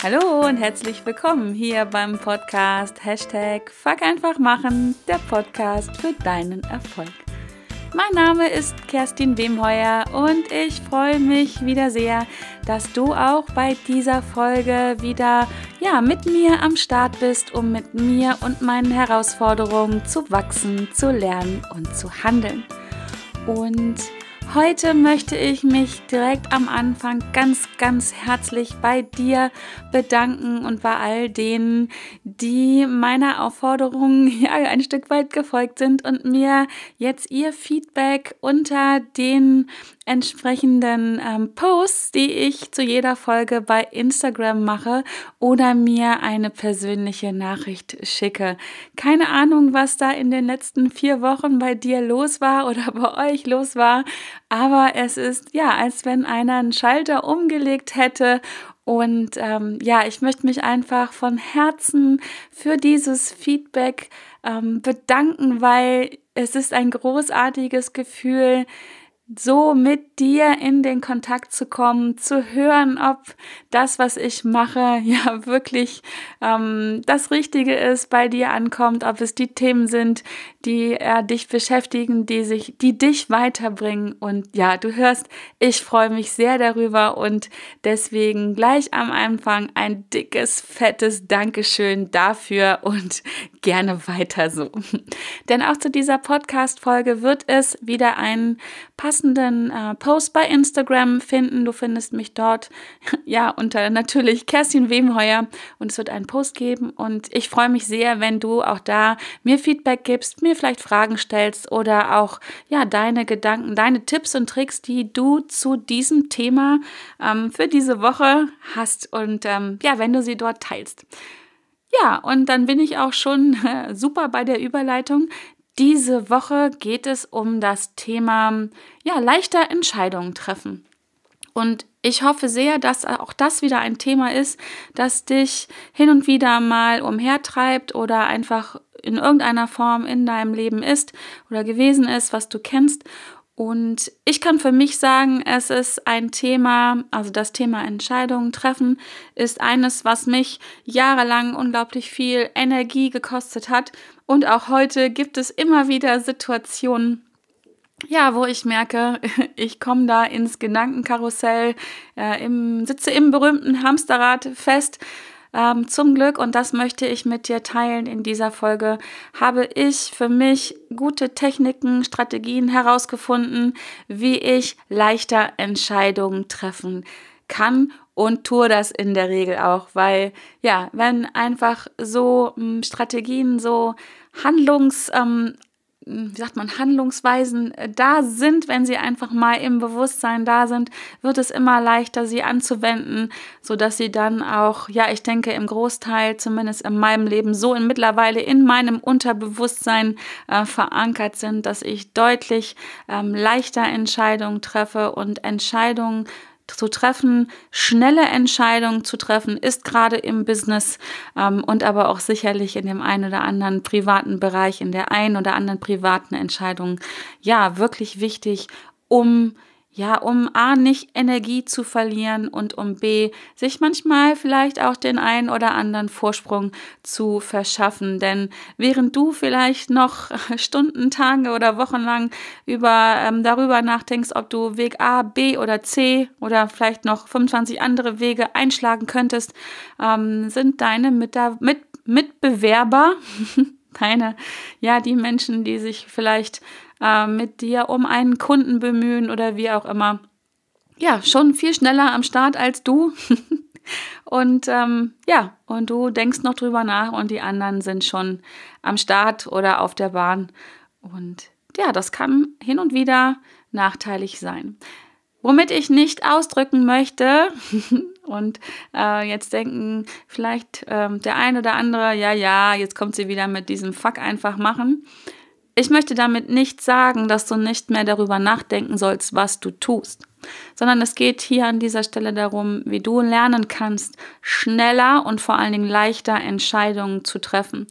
Hallo und herzlich willkommen hier beim Podcast Hashtag Fuck einfach machen, der Podcast für deinen Erfolg. Mein Name ist Kerstin Wemheuer und ich freue mich wieder sehr, dass du auch bei dieser Folge wieder ja, mit mir am Start bist, um mit mir und meinen Herausforderungen zu wachsen, zu lernen und zu handeln. Und Heute möchte ich mich direkt am Anfang ganz, ganz herzlich bei dir bedanken und bei all denen, die meiner Aufforderung ja, ein Stück weit gefolgt sind und mir jetzt ihr Feedback unter den entsprechenden ähm, Posts, die ich zu jeder Folge bei Instagram mache oder mir eine persönliche Nachricht schicke. Keine Ahnung, was da in den letzten vier Wochen bei dir los war oder bei euch los war, aber es ist ja, als wenn einer einen Schalter umgelegt hätte und ähm, ja, ich möchte mich einfach von Herzen für dieses Feedback ähm, bedanken, weil es ist ein großartiges Gefühl, so mit dir in den Kontakt zu kommen, zu hören, ob das, was ich mache, ja wirklich ähm, das Richtige ist, bei dir ankommt, ob es die Themen sind, die äh, dich beschäftigen, die sich, die dich weiterbringen. Und ja, du hörst, ich freue mich sehr darüber und deswegen gleich am Anfang ein dickes, fettes Dankeschön dafür und gerne weiter so. Denn auch zu dieser Podcast-Folge wird es wieder ein passendes passenden äh, Post bei Instagram finden. Du findest mich dort, ja, unter natürlich Kerstin Wemheuer und es wird einen Post geben. Und ich freue mich sehr, wenn du auch da mir Feedback gibst, mir vielleicht Fragen stellst oder auch, ja, deine Gedanken, deine Tipps und Tricks, die du zu diesem Thema ähm, für diese Woche hast und ähm, ja, wenn du sie dort teilst. Ja, und dann bin ich auch schon super bei der Überleitung, diese Woche geht es um das Thema ja, leichter Entscheidungen treffen. Und ich hoffe sehr, dass auch das wieder ein Thema ist, das dich hin und wieder mal umhertreibt oder einfach in irgendeiner Form in deinem Leben ist oder gewesen ist, was du kennst. Und ich kann für mich sagen, es ist ein Thema, also das Thema Entscheidungen treffen ist eines, was mich jahrelang unglaublich viel Energie gekostet hat und auch heute gibt es immer wieder Situationen, ja, wo ich merke, ich komme da ins Gedankenkarussell, äh, im, sitze im berühmten Hamsterrad fest. Ähm, zum Glück, und das möchte ich mit dir teilen in dieser Folge, habe ich für mich gute Techniken, Strategien herausgefunden, wie ich leichter Entscheidungen treffen kann und tue das in der Regel auch, weil ja, wenn einfach so mh, hm, Strategien, so Handlungs, ähm, wie sagt man, Handlungsweisen äh, da sind, wenn sie einfach mal im Bewusstsein da sind, wird es immer leichter, sie anzuwenden, sodass sie dann auch, ja, ich denke, im Großteil, zumindest in meinem Leben, so in mittlerweile in meinem Unterbewusstsein äh, verankert sind, dass ich deutlich ähm, leichter Entscheidungen treffe und Entscheidungen zu treffen, schnelle Entscheidungen zu treffen, ist gerade im Business ähm, und aber auch sicherlich in dem einen oder anderen privaten Bereich, in der einen oder anderen privaten Entscheidung, ja, wirklich wichtig, um ja, um A nicht Energie zu verlieren und um B sich manchmal vielleicht auch den einen oder anderen Vorsprung zu verschaffen. Denn während du vielleicht noch Stunden, Tage oder Wochen lang über, ähm, darüber nachdenkst, ob du Weg A, B oder C oder vielleicht noch 25 andere Wege einschlagen könntest, ähm, sind deine Mita Mit Mitbewerber deine, ja, die Menschen, die sich vielleicht äh, mit dir um einen Kunden bemühen oder wie auch immer, ja, schon viel schneller am Start als du. und ähm, ja, und du denkst noch drüber nach und die anderen sind schon am Start oder auf der Bahn. Und ja, das kann hin und wieder nachteilig sein. Womit ich nicht ausdrücken möchte, und äh, jetzt denken vielleicht äh, der ein oder andere, ja, ja, jetzt kommt sie wieder mit diesem Fuck einfach machen. Ich möchte damit nicht sagen, dass du nicht mehr darüber nachdenken sollst, was du tust, sondern es geht hier an dieser Stelle darum, wie du lernen kannst, schneller und vor allen Dingen leichter Entscheidungen zu treffen.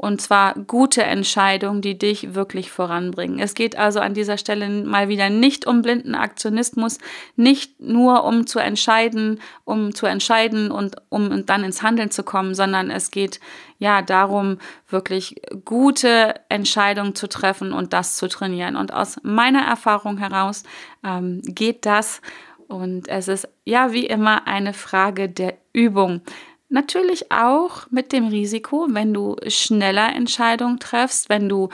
Und zwar gute Entscheidungen, die dich wirklich voranbringen. Es geht also an dieser Stelle mal wieder nicht um blinden Aktionismus, nicht nur um zu entscheiden, um zu entscheiden und um dann ins Handeln zu kommen, sondern es geht ja darum, wirklich gute Entscheidungen zu treffen und das zu trainieren. Und aus meiner Erfahrung heraus ähm, geht das. Und es ist ja wie immer eine Frage der Übung. Natürlich auch mit dem Risiko, wenn du schneller Entscheidungen treffst, wenn du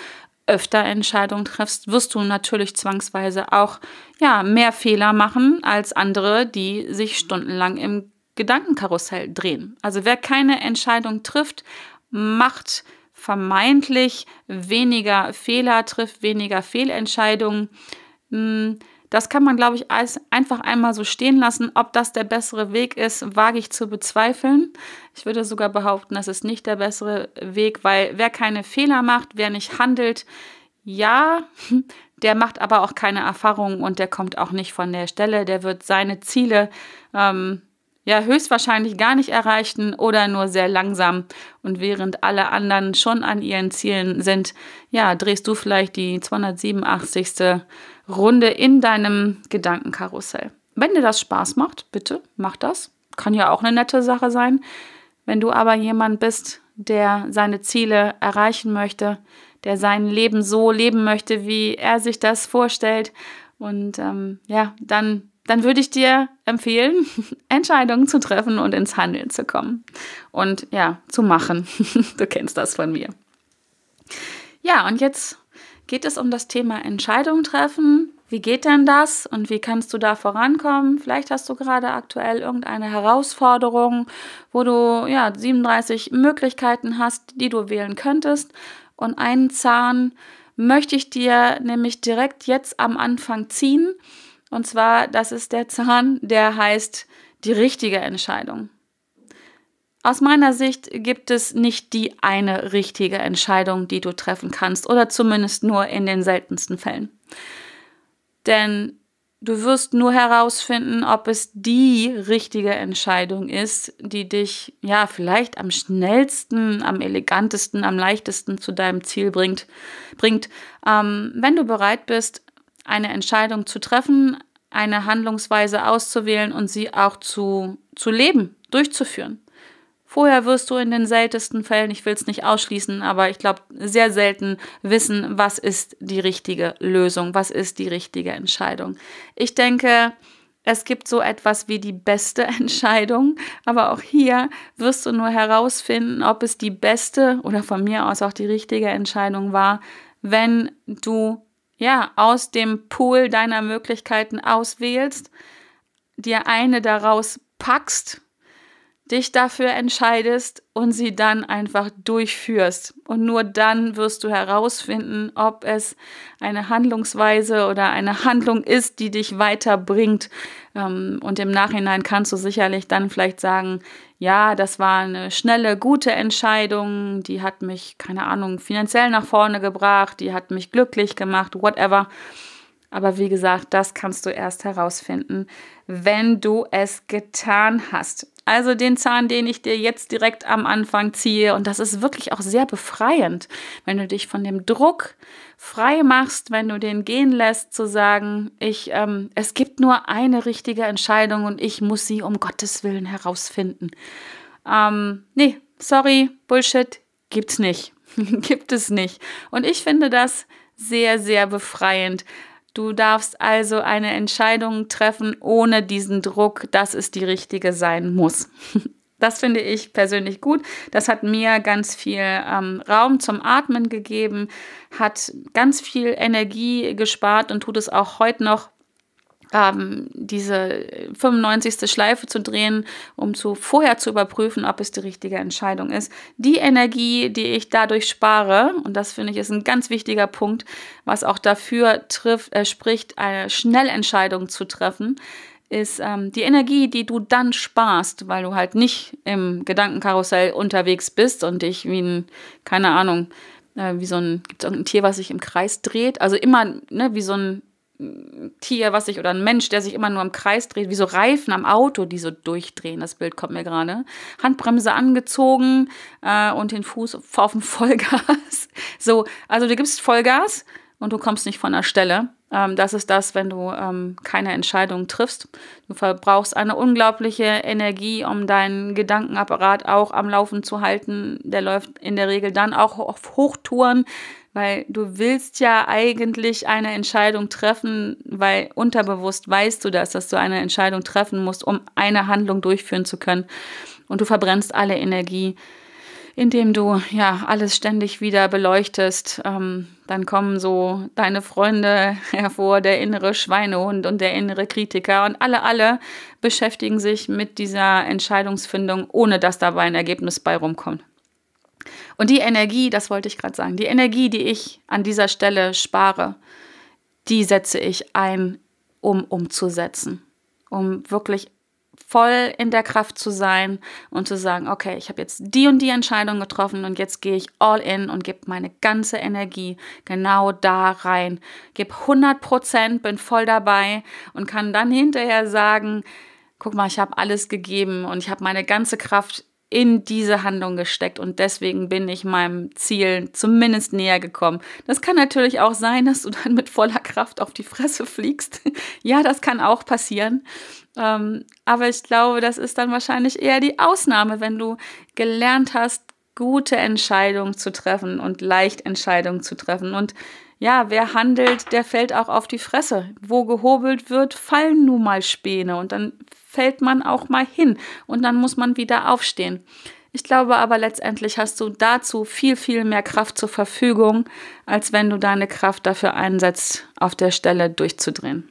öfter Entscheidungen triffst, wirst du natürlich zwangsweise auch ja, mehr Fehler machen als andere, die sich stundenlang im Gedankenkarussell drehen. Also wer keine Entscheidung trifft, macht vermeintlich weniger Fehler, trifft weniger Fehlentscheidungen. Hm, das kann man, glaube ich, einfach einmal so stehen lassen. Ob das der bessere Weg ist, wage ich zu bezweifeln. Ich würde sogar behaupten, das ist nicht der bessere Weg, weil wer keine Fehler macht, wer nicht handelt, ja, der macht aber auch keine Erfahrungen und der kommt auch nicht von der Stelle. Der wird seine Ziele ähm, ja höchstwahrscheinlich gar nicht erreichten oder nur sehr langsam. Und während alle anderen schon an ihren Zielen sind, ja, drehst du vielleicht die 287. Runde in deinem Gedankenkarussell. Wenn dir das Spaß macht, bitte mach das. Kann ja auch eine nette Sache sein. Wenn du aber jemand bist, der seine Ziele erreichen möchte, der sein Leben so leben möchte, wie er sich das vorstellt, und ähm, ja, dann dann würde ich dir empfehlen, Entscheidungen zu treffen und ins Handeln zu kommen. Und ja, zu machen. Du kennst das von mir. Ja, und jetzt geht es um das Thema Entscheidungen treffen. Wie geht denn das und wie kannst du da vorankommen? Vielleicht hast du gerade aktuell irgendeine Herausforderung, wo du ja 37 Möglichkeiten hast, die du wählen könntest. Und einen Zahn möchte ich dir nämlich direkt jetzt am Anfang ziehen und zwar, das ist der Zahn, der heißt die richtige Entscheidung. Aus meiner Sicht gibt es nicht die eine richtige Entscheidung, die du treffen kannst oder zumindest nur in den seltensten Fällen. Denn du wirst nur herausfinden, ob es die richtige Entscheidung ist, die dich ja vielleicht am schnellsten, am elegantesten, am leichtesten zu deinem Ziel bringt. bringt ähm, wenn du bereit bist, eine Entscheidung zu treffen, eine Handlungsweise auszuwählen und sie auch zu, zu leben, durchzuführen. Vorher wirst du in den seltensten Fällen, ich will es nicht ausschließen, aber ich glaube sehr selten wissen, was ist die richtige Lösung, was ist die richtige Entscheidung. Ich denke, es gibt so etwas wie die beste Entscheidung, aber auch hier wirst du nur herausfinden, ob es die beste oder von mir aus auch die richtige Entscheidung war, wenn du ja, aus dem Pool deiner Möglichkeiten auswählst, dir eine daraus packst dich dafür entscheidest und sie dann einfach durchführst. Und nur dann wirst du herausfinden, ob es eine Handlungsweise oder eine Handlung ist, die dich weiterbringt. Ähm, und im Nachhinein kannst du sicherlich dann vielleicht sagen, ja, das war eine schnelle, gute Entscheidung, die hat mich, keine Ahnung, finanziell nach vorne gebracht, die hat mich glücklich gemacht, whatever. Aber wie gesagt, das kannst du erst herausfinden, wenn du es getan hast. Also den Zahn, den ich dir jetzt direkt am Anfang ziehe. Und das ist wirklich auch sehr befreiend, wenn du dich von dem Druck frei machst, wenn du den gehen lässt, zu sagen, ich, ähm, es gibt nur eine richtige Entscheidung und ich muss sie um Gottes Willen herausfinden. Ähm, nee, sorry, Bullshit, gibt's nicht. gibt es nicht. Und ich finde das sehr, sehr befreiend. Du darfst also eine Entscheidung treffen ohne diesen Druck, dass es die richtige sein muss. Das finde ich persönlich gut. Das hat mir ganz viel ähm, Raum zum Atmen gegeben, hat ganz viel Energie gespart und tut es auch heute noch, ähm, diese 95. Schleife zu drehen, um zu, vorher zu überprüfen, ob es die richtige Entscheidung ist. Die Energie, die ich dadurch spare, und das finde ich ist ein ganz wichtiger Punkt, was auch dafür trifft, äh, spricht, eine Schnellentscheidung zu treffen, ist ähm, die Energie, die du dann sparst, weil du halt nicht im Gedankenkarussell unterwegs bist und dich wie ein, keine Ahnung, äh, wie so ein, gibt es irgendein Tier, was sich im Kreis dreht? Also immer, ne, wie so ein Tier, was sich, oder ein Mensch, der sich immer nur im Kreis dreht, wie so Reifen am Auto, die so durchdrehen. Das Bild kommt mir gerade. Handbremse angezogen äh, und den Fuß auf dem Vollgas. so, also du gibst Vollgas und du kommst nicht von der Stelle. Ähm, das ist das, wenn du ähm, keine Entscheidung triffst. Du verbrauchst eine unglaubliche Energie, um deinen Gedankenapparat auch am Laufen zu halten. Der läuft in der Regel dann auch auf Hochtouren weil du willst ja eigentlich eine Entscheidung treffen, weil unterbewusst weißt du das, dass du eine Entscheidung treffen musst, um eine Handlung durchführen zu können. Und du verbrennst alle Energie, indem du ja alles ständig wieder beleuchtest. Ähm, dann kommen so deine Freunde hervor, der innere Schweinehund und der innere Kritiker und alle, alle beschäftigen sich mit dieser Entscheidungsfindung, ohne dass dabei ein Ergebnis bei rumkommt. Und die Energie, das wollte ich gerade sagen, die Energie, die ich an dieser Stelle spare, die setze ich ein, um umzusetzen, um wirklich voll in der Kraft zu sein und zu sagen, okay, ich habe jetzt die und die Entscheidung getroffen und jetzt gehe ich all in und gebe meine ganze Energie genau da rein. Gebe 100 Prozent, bin voll dabei und kann dann hinterher sagen, guck mal, ich habe alles gegeben und ich habe meine ganze Kraft in diese Handlung gesteckt und deswegen bin ich meinem Ziel zumindest näher gekommen. Das kann natürlich auch sein, dass du dann mit voller Kraft auf die Fresse fliegst. ja, das kann auch passieren. Ähm, aber ich glaube, das ist dann wahrscheinlich eher die Ausnahme, wenn du gelernt hast, gute Entscheidungen zu treffen und leicht Entscheidungen zu treffen. Und ja, wer handelt, der fällt auch auf die Fresse. Wo gehobelt wird, fallen nun mal Späne und dann fällt man auch mal hin und dann muss man wieder aufstehen. Ich glaube aber letztendlich hast du dazu viel, viel mehr Kraft zur Verfügung, als wenn du deine Kraft dafür einsetzt, auf der Stelle durchzudrehen.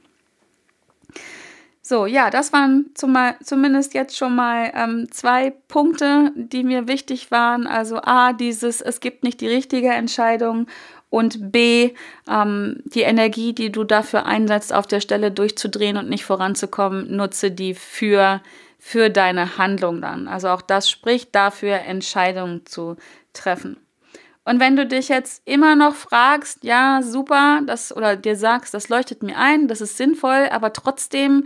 So, ja, das waren zumal, zumindest jetzt schon mal ähm, zwei Punkte, die mir wichtig waren. Also a, dieses, es gibt nicht die richtige Entscheidung und B, ähm, die Energie, die du dafür einsetzt, auf der Stelle durchzudrehen und nicht voranzukommen, nutze die für, für deine Handlung dann. Also auch das spricht dafür, Entscheidungen zu treffen. Und wenn du dich jetzt immer noch fragst, ja, super, das oder dir sagst, das leuchtet mir ein, das ist sinnvoll, aber trotzdem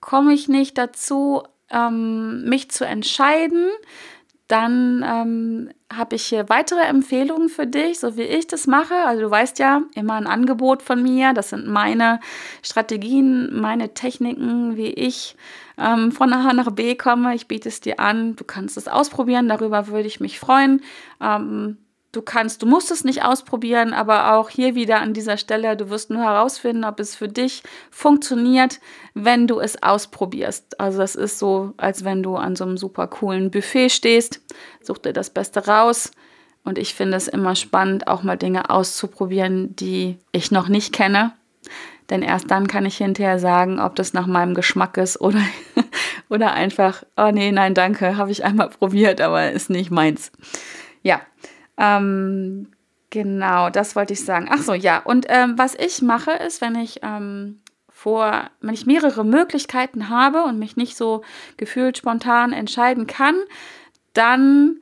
komme ich nicht dazu, ähm, mich zu entscheiden, dann ähm, habe ich hier weitere Empfehlungen für dich, so wie ich das mache. Also du weißt ja, immer ein Angebot von mir. Das sind meine Strategien, meine Techniken, wie ich ähm, von A nach B komme. Ich biete es dir an. Du kannst es ausprobieren. Darüber würde ich mich freuen. Ähm, Du kannst, du musst es nicht ausprobieren, aber auch hier wieder an dieser Stelle, du wirst nur herausfinden, ob es für dich funktioniert, wenn du es ausprobierst. Also das ist so, als wenn du an so einem super coolen Buffet stehst, such dir das Beste raus. Und ich finde es immer spannend, auch mal Dinge auszuprobieren, die ich noch nicht kenne. Denn erst dann kann ich hinterher sagen, ob das nach meinem Geschmack ist oder, oder einfach, oh nee, nein, danke, habe ich einmal probiert, aber ist nicht meins. Ja, ähm, genau, das wollte ich sagen. Ach so, ja. Und ähm, was ich mache, ist, wenn ich ähm, vor, wenn ich mehrere Möglichkeiten habe und mich nicht so gefühlt spontan entscheiden kann, dann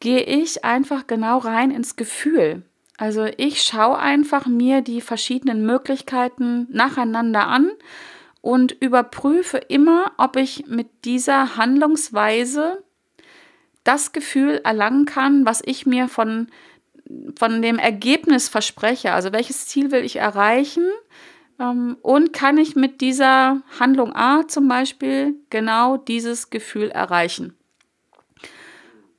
gehe ich einfach genau rein ins Gefühl. Also ich schaue einfach mir die verschiedenen Möglichkeiten nacheinander an und überprüfe immer, ob ich mit dieser Handlungsweise das Gefühl erlangen kann, was ich mir von, von dem Ergebnis verspreche. Also welches Ziel will ich erreichen? Ähm, und kann ich mit dieser Handlung A zum Beispiel genau dieses Gefühl erreichen?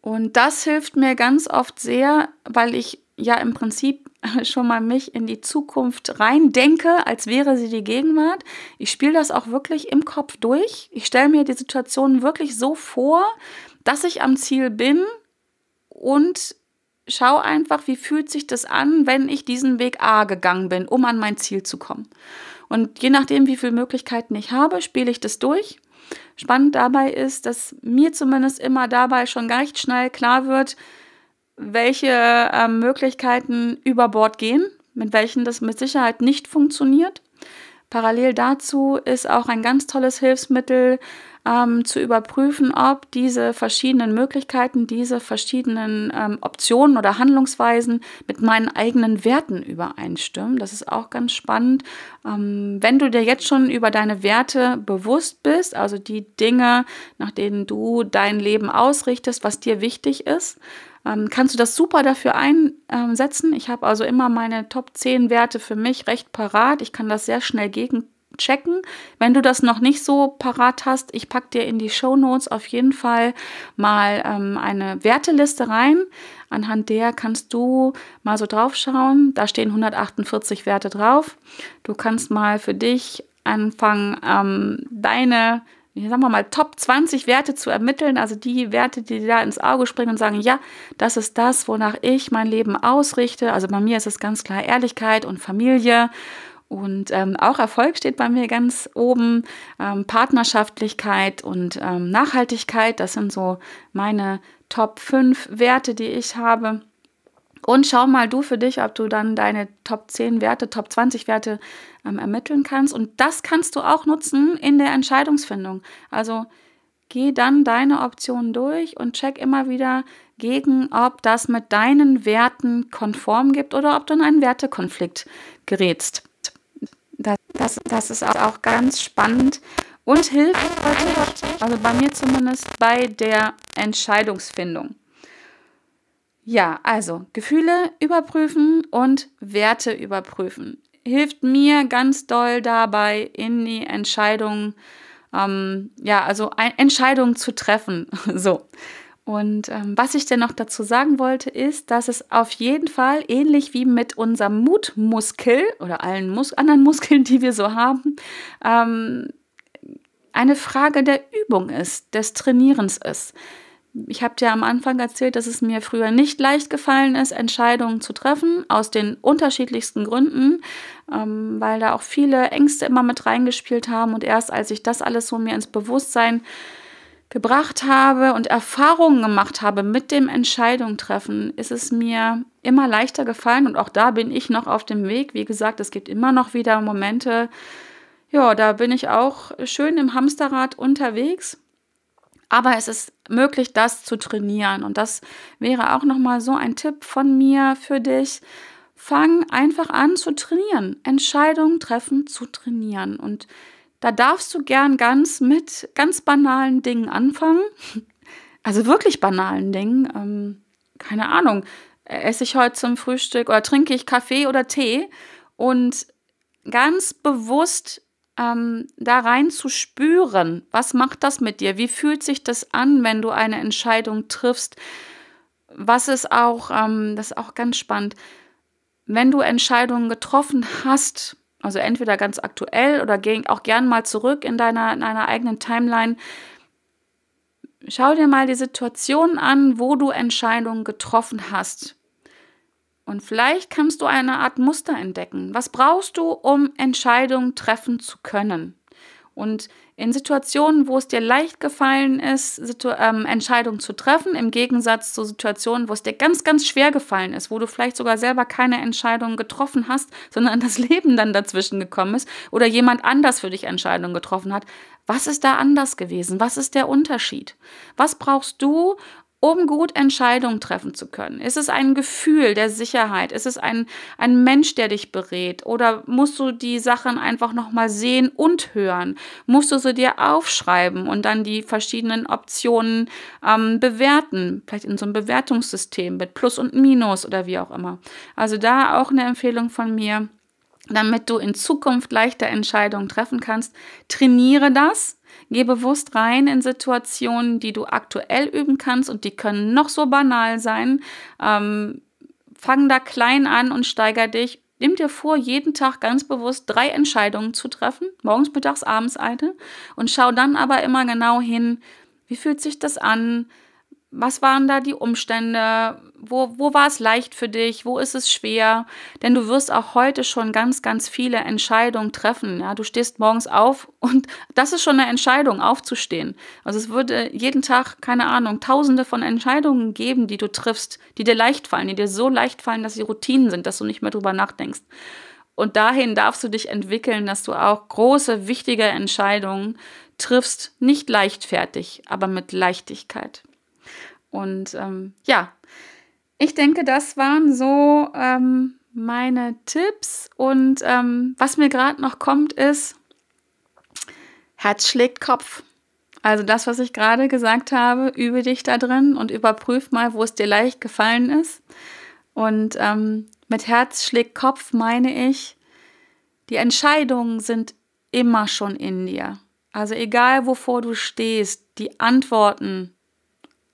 Und das hilft mir ganz oft sehr, weil ich ja im Prinzip schon mal mich in die Zukunft rein denke, als wäre sie die Gegenwart. Ich spiele das auch wirklich im Kopf durch. Ich stelle mir die Situation wirklich so vor, dass ich am Ziel bin und schau einfach, wie fühlt sich das an, wenn ich diesen Weg A gegangen bin, um an mein Ziel zu kommen. Und je nachdem, wie viele Möglichkeiten ich habe, spiele ich das durch. Spannend dabei ist, dass mir zumindest immer dabei schon recht schnell klar wird, welche äh, Möglichkeiten über Bord gehen, mit welchen das mit Sicherheit nicht funktioniert. Parallel dazu ist auch ein ganz tolles Hilfsmittel ähm, zu überprüfen, ob diese verschiedenen Möglichkeiten, diese verschiedenen ähm, Optionen oder Handlungsweisen mit meinen eigenen Werten übereinstimmen. Das ist auch ganz spannend. Ähm, wenn du dir jetzt schon über deine Werte bewusst bist, also die Dinge, nach denen du dein Leben ausrichtest, was dir wichtig ist, ähm, kannst du das super dafür einsetzen. Ich habe also immer meine Top 10 Werte für mich recht parat. Ich kann das sehr schnell gegen checken. Wenn du das noch nicht so parat hast, ich packe dir in die Show Notes auf jeden Fall mal ähm, eine Werteliste rein. Anhand der kannst du mal so drauf schauen. Da stehen 148 Werte drauf. Du kannst mal für dich anfangen, ähm, deine ich sag mal, Top 20 Werte zu ermitteln, also die Werte, die dir da ins Auge springen und sagen, ja, das ist das, wonach ich mein Leben ausrichte. Also bei mir ist es ganz klar Ehrlichkeit und Familie und ähm, auch Erfolg steht bei mir ganz oben. Ähm, Partnerschaftlichkeit und ähm, Nachhaltigkeit, das sind so meine Top 5 Werte, die ich habe. Und schau mal du für dich, ob du dann deine Top 10 Werte, Top 20 Werte ähm, ermitteln kannst. Und das kannst du auch nutzen in der Entscheidungsfindung. Also geh dann deine Optionen durch und check immer wieder gegen, ob das mit deinen Werten konform gibt oder ob du in einen Wertekonflikt gerätst. Das, das ist auch ganz spannend und hilft, also bei mir zumindest, bei der Entscheidungsfindung. Ja, also Gefühle überprüfen und Werte überprüfen. Hilft mir ganz doll dabei, in die Entscheidung, ähm, ja, also Entscheidungen zu treffen. so. Und ähm, was ich denn noch dazu sagen wollte, ist, dass es auf jeden Fall ähnlich wie mit unserem Mutmuskel oder allen Mus anderen Muskeln, die wir so haben, ähm, eine Frage der Übung ist, des Trainierens ist. Ich habe dir am Anfang erzählt, dass es mir früher nicht leicht gefallen ist, Entscheidungen zu treffen, aus den unterschiedlichsten Gründen, ähm, weil da auch viele Ängste immer mit reingespielt haben. Und erst als ich das alles so mir ins Bewusstsein äh, gebracht habe und Erfahrungen gemacht habe mit dem Entscheidung treffen, ist es mir immer leichter gefallen und auch da bin ich noch auf dem Weg. Wie gesagt, es gibt immer noch wieder Momente, ja, da bin ich auch schön im Hamsterrad unterwegs. Aber es ist möglich, das zu trainieren. Und das wäre auch nochmal so ein Tipp von mir für dich. Fang einfach an zu trainieren, Entscheidungen treffen zu trainieren. Und da darfst du gern ganz mit ganz banalen Dingen anfangen. Also wirklich banalen Dingen. Ähm, keine Ahnung. Esse ich heute zum Frühstück oder trinke ich Kaffee oder Tee? Und ganz bewusst ähm, da rein zu spüren, was macht das mit dir? Wie fühlt sich das an, wenn du eine Entscheidung triffst? Was ist auch, ähm, das ist auch ganz spannend, wenn du Entscheidungen getroffen hast, also entweder ganz aktuell oder geh auch gern mal zurück in deiner, in deiner eigenen Timeline. Schau dir mal die Situation an, wo du Entscheidungen getroffen hast. Und vielleicht kannst du eine Art Muster entdecken. Was brauchst du, um Entscheidungen treffen zu können? Und in Situationen, wo es dir leicht gefallen ist, Situ ähm, Entscheidungen zu treffen, im Gegensatz zu Situationen, wo es dir ganz, ganz schwer gefallen ist, wo du vielleicht sogar selber keine Entscheidungen getroffen hast, sondern das Leben dann dazwischen gekommen ist oder jemand anders für dich Entscheidungen getroffen hat. Was ist da anders gewesen? Was ist der Unterschied? Was brauchst du, um gut Entscheidungen treffen zu können? Ist es ein Gefühl der Sicherheit? Ist es ein, ein Mensch, der dich berät? Oder musst du die Sachen einfach nochmal sehen und hören? Musst du sie dir aufschreiben und dann die verschiedenen Optionen ähm, bewerten? Vielleicht in so einem Bewertungssystem mit Plus und Minus oder wie auch immer. Also da auch eine Empfehlung von mir. Damit du in Zukunft leichter Entscheidungen treffen kannst, trainiere das Geh bewusst rein in Situationen, die du aktuell üben kannst und die können noch so banal sein. Ähm, fang da klein an und steiger dich. Nimm dir vor, jeden Tag ganz bewusst drei Entscheidungen zu treffen, morgens, mittags, abends eine, und schau dann aber immer genau hin, wie fühlt sich das an, was waren da die Umstände? Wo, wo war es leicht für dich? Wo ist es schwer? Denn du wirst auch heute schon ganz, ganz viele Entscheidungen treffen. Ja, du stehst morgens auf und das ist schon eine Entscheidung, aufzustehen. Also es würde jeden Tag, keine Ahnung, tausende von Entscheidungen geben, die du triffst, die dir leicht fallen, die dir so leicht fallen, dass sie Routinen sind, dass du nicht mehr drüber nachdenkst. Und dahin darfst du dich entwickeln, dass du auch große, wichtige Entscheidungen triffst, nicht leichtfertig, aber mit Leichtigkeit. Und ähm, ja, ich denke, das waren so ähm, meine Tipps. Und ähm, was mir gerade noch kommt, ist, Herz schlägt Kopf. Also das, was ich gerade gesagt habe, übe dich da drin und überprüf mal, wo es dir leicht gefallen ist. Und ähm, mit Herz schlägt Kopf meine ich, die Entscheidungen sind immer schon in dir. Also egal, wovor du stehst, die Antworten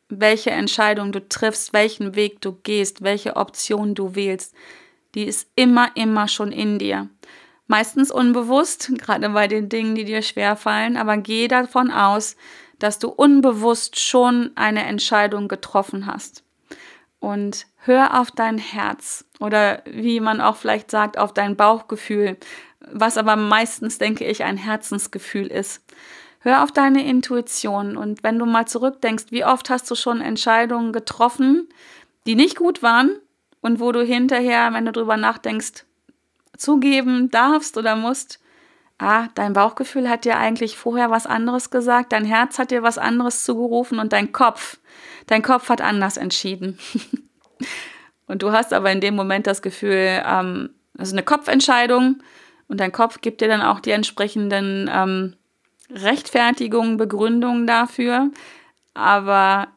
welche Entscheidung du triffst, welchen Weg du gehst, welche Option du wählst, die ist immer, immer schon in dir. Meistens unbewusst, gerade bei den Dingen, die dir schwerfallen, aber geh davon aus, dass du unbewusst schon eine Entscheidung getroffen hast. Und hör auf dein Herz oder wie man auch vielleicht sagt, auf dein Bauchgefühl, was aber meistens, denke ich, ein Herzensgefühl ist. Hör auf deine Intuition und wenn du mal zurückdenkst, wie oft hast du schon Entscheidungen getroffen, die nicht gut waren und wo du hinterher, wenn du drüber nachdenkst, zugeben darfst oder musst, ah, dein Bauchgefühl hat dir eigentlich vorher was anderes gesagt, dein Herz hat dir was anderes zugerufen und dein Kopf, dein Kopf hat anders entschieden. und du hast aber in dem Moment das Gefühl, ähm, das ist eine Kopfentscheidung und dein Kopf gibt dir dann auch die entsprechenden ähm, Rechtfertigungen, Begründungen dafür. Aber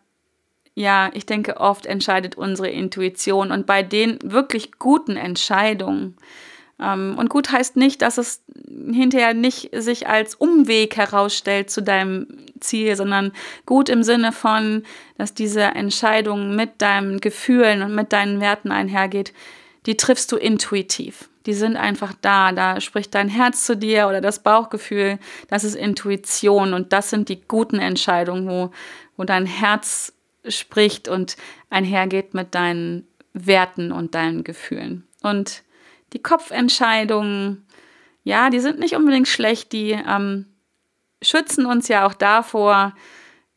ja, ich denke, oft entscheidet unsere Intuition und bei den wirklich guten Entscheidungen. Ähm, und gut heißt nicht, dass es hinterher nicht sich als Umweg herausstellt zu deinem Ziel, sondern gut im Sinne von, dass diese Entscheidung mit deinen Gefühlen und mit deinen Werten einhergeht, die triffst du intuitiv die sind einfach da. Da spricht dein Herz zu dir oder das Bauchgefühl. Das ist Intuition und das sind die guten Entscheidungen, wo, wo dein Herz spricht und einhergeht mit deinen Werten und deinen Gefühlen. Und die Kopfentscheidungen, ja, die sind nicht unbedingt schlecht, die ähm, schützen uns ja auch davor,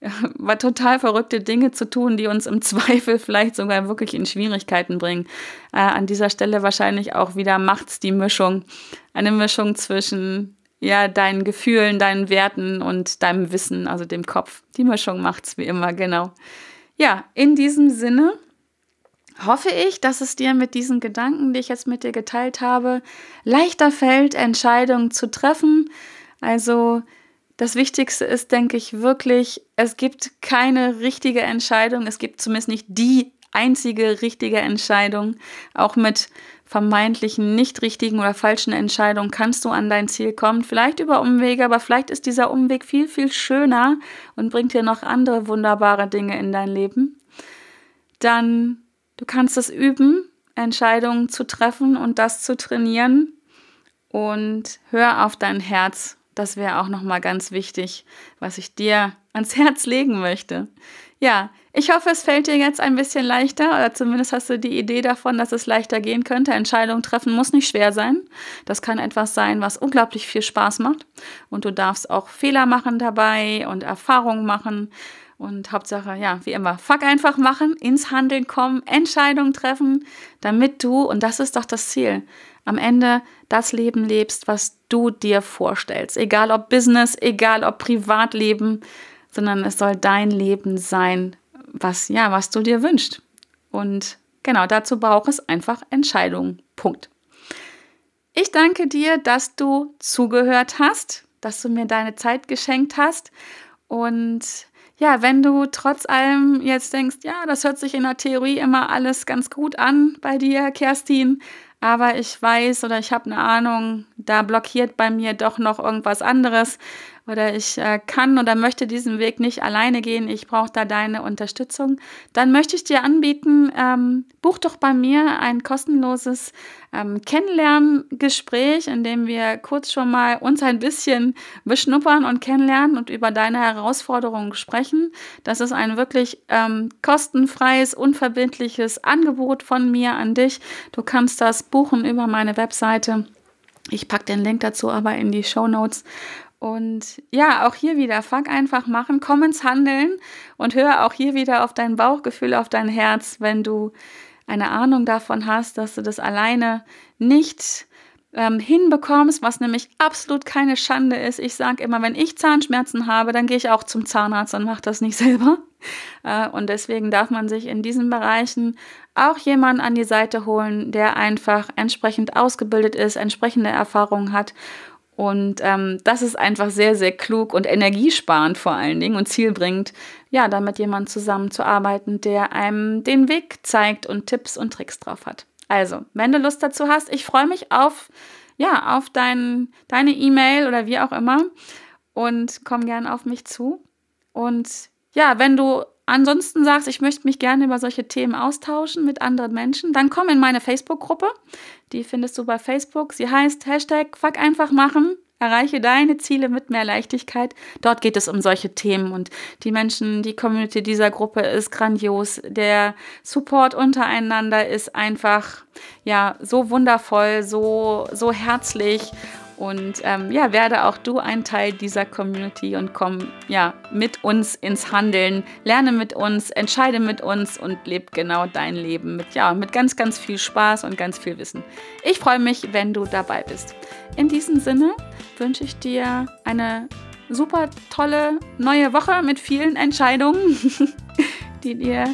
war total verrückte Dinge zu tun, die uns im Zweifel vielleicht sogar wirklich in Schwierigkeiten bringen. Äh, an dieser Stelle wahrscheinlich auch wieder macht's die Mischung. Eine Mischung zwischen ja, deinen Gefühlen, deinen Werten und deinem Wissen, also dem Kopf. Die Mischung macht's wie immer, genau. Ja, in diesem Sinne hoffe ich, dass es dir mit diesen Gedanken, die ich jetzt mit dir geteilt habe, leichter fällt, Entscheidungen zu treffen. Also das Wichtigste ist, denke ich, wirklich, es gibt keine richtige Entscheidung. Es gibt zumindest nicht die einzige richtige Entscheidung. Auch mit vermeintlichen nicht richtigen oder falschen Entscheidungen kannst du an dein Ziel kommen. Vielleicht über Umwege, aber vielleicht ist dieser Umweg viel, viel schöner und bringt dir noch andere wunderbare Dinge in dein Leben. Dann, du kannst es üben, Entscheidungen zu treffen und das zu trainieren. Und hör auf dein Herz das wäre auch nochmal ganz wichtig, was ich dir ans Herz legen möchte. Ja, ich hoffe, es fällt dir jetzt ein bisschen leichter oder zumindest hast du die Idee davon, dass es leichter gehen könnte. Entscheidung treffen muss nicht schwer sein. Das kann etwas sein, was unglaublich viel Spaß macht. Und du darfst auch Fehler machen dabei und Erfahrungen machen. Und Hauptsache, ja, wie immer, fuck einfach machen, ins Handeln kommen, Entscheidungen treffen, damit du, und das ist doch das Ziel, am Ende das Leben lebst, was du dir vorstellst. Egal ob Business, egal ob Privatleben, sondern es soll dein Leben sein, was, ja, was du dir wünschst. Und genau dazu braucht es einfach Entscheidungen. Punkt. Ich danke dir, dass du zugehört hast, dass du mir deine Zeit geschenkt hast. Und ja, wenn du trotz allem jetzt denkst, ja, das hört sich in der Theorie immer alles ganz gut an bei dir, Kerstin, aber ich weiß oder ich habe eine Ahnung, da blockiert bei mir doch noch irgendwas anderes oder ich äh, kann oder möchte diesen Weg nicht alleine gehen, ich brauche da deine Unterstützung, dann möchte ich dir anbieten, ähm, buch doch bei mir ein kostenloses ähm, Kennenlerngespräch, in dem wir kurz schon mal uns ein bisschen beschnuppern und kennenlernen und über deine Herausforderungen sprechen. Das ist ein wirklich ähm, kostenfreies, unverbindliches Angebot von mir an dich. Du kannst das buchen über meine Webseite. Ich packe den Link dazu aber in die Show Notes. Und ja, auch hier wieder, fang einfach machen, komm ins Handeln und hör auch hier wieder auf dein Bauchgefühl, auf dein Herz, wenn du eine Ahnung davon hast, dass du das alleine nicht ähm, hinbekommst, was nämlich absolut keine Schande ist. Ich sage immer, wenn ich Zahnschmerzen habe, dann gehe ich auch zum Zahnarzt und mache das nicht selber. Äh, und deswegen darf man sich in diesen Bereichen auch jemanden an die Seite holen, der einfach entsprechend ausgebildet ist, entsprechende Erfahrungen hat und ähm, das ist einfach sehr, sehr klug und energiesparend vor allen Dingen und zielbringend, ja, damit jemand zusammenzuarbeiten, der einem den Weg zeigt und Tipps und Tricks drauf hat. Also, wenn du Lust dazu hast, ich freue mich auf, ja, auf dein, deine E-Mail oder wie auch immer und komm gern auf mich zu. Und ja, wenn du ansonsten sagst, ich möchte mich gerne über solche Themen austauschen mit anderen Menschen, dann komm in meine Facebook-Gruppe. Die findest du bei Facebook. Sie heißt Hashtag Fuck einfach machen. Erreiche deine Ziele mit mehr Leichtigkeit. Dort geht es um solche Themen und die Menschen, die Community dieser Gruppe ist grandios. Der Support untereinander ist einfach ja so wundervoll, so so herzlich und ähm, ja, werde auch du ein Teil dieser Community und komm ja mit uns ins Handeln, lerne mit uns, entscheide mit uns und lebe genau dein Leben mit ja mit ganz ganz viel Spaß und ganz viel Wissen. Ich freue mich, wenn du dabei bist. In diesem Sinne wünsche ich dir eine super tolle neue Woche mit vielen Entscheidungen, die dir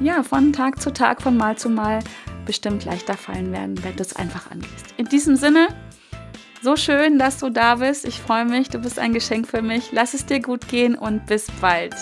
ja von Tag zu Tag, von Mal zu Mal bestimmt leichter fallen werden, wenn du es einfach angehst. In diesem Sinne so schön, dass du da bist. Ich freue mich. Du bist ein Geschenk für mich. Lass es dir gut gehen und bis bald.